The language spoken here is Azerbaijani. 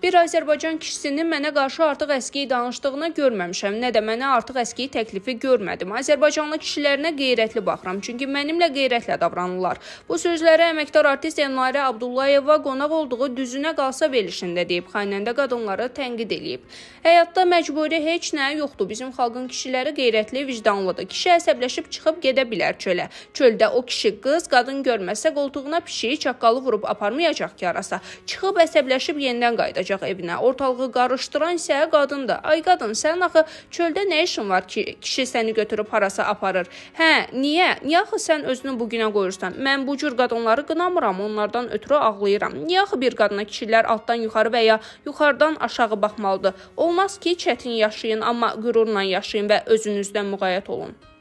Bir Azərbaycan kişisinin mənə qarşı artıq əskiyi danışdığını görməmişəm, nə də mənə artıq əskiyi təklifi görmədim. Azərbaycanlı kişilərinə qeyrətli baxıram, çünki mənimlə qeyrətlə davranırlar. Bu sözləri əməkdar artist Elnarə Abdullayeva qonaq olduğu düzünə qalsa verilişində deyib, xanəndə qadınları tənqid eləyib. Həyatda məcburi heç nə yoxdur. Bizim xalqın kişiləri qeyrətli, vicdanlıdır. Kişi əsəbləşib çıxıb gedə bilər çölə. Çöldə o kişi qız, qadın görməsə qoltuğuna pişiyi çaqqalı vurub aparmayacaq ki arasa. Çıxıb əsəbləşib yenidən qayıdacaq qayıdacaq evinə. Ortalığı qarışdıran isə qadındır. Ay qadın, sənin axı çöldə nə işin var ki, kişi səni götürüb harasa aparır? Hə, niyə? Niyə axı sən özünü bu günə qoyursan? Mən bu cür qadınları qınamıram, onlardan ötürü ağlayıram. Niyə axı bir qadına kişilər altdan yuxarı və ya yuxarıdan aşağı baxmalıdır? Olmaz ki, çətin yaşayın, amma qürurla yaşayın və özünüzdən muğayət olun.